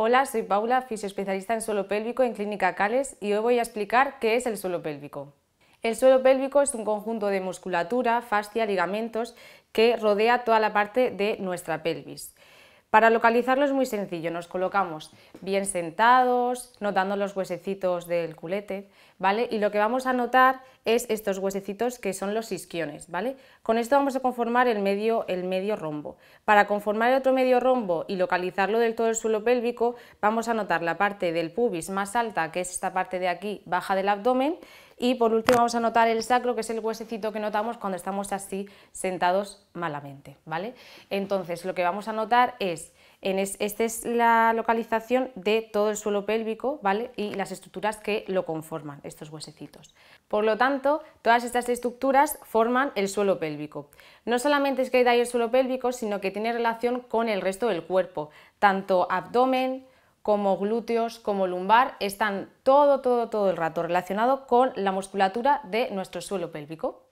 Hola, soy Paula, fisioespecialista en suelo pélvico en Clínica Cales y hoy voy a explicar qué es el suelo pélvico. El suelo pélvico es un conjunto de musculatura, fascia, ligamentos que rodea toda la parte de nuestra pelvis. Para localizarlo es muy sencillo, nos colocamos bien sentados, notando los huesecitos del culete, ¿vale? Y lo que vamos a notar es estos huesecitos que son los isquiones, ¿vale? Con esto vamos a conformar el medio, el medio rombo. Para conformar el otro medio rombo y localizarlo del todo el suelo pélvico, vamos a notar la parte del pubis más alta, que es esta parte de aquí, baja del abdomen, y por último vamos a notar el sacro, que es el huesecito que notamos cuando estamos así sentados malamente, ¿vale? Entonces lo que vamos a notar es, en esta es la localización de todo el suelo pélvico, ¿vale? Y las estructuras que lo conforman, estos huesecitos. Por lo tanto, todas estas estructuras forman el suelo pélvico. No solamente es que hay el suelo pélvico, sino que tiene relación con el resto del cuerpo, tanto abdomen, como glúteos, como lumbar, están todo, todo, todo el rato relacionado con la musculatura de nuestro suelo pélvico.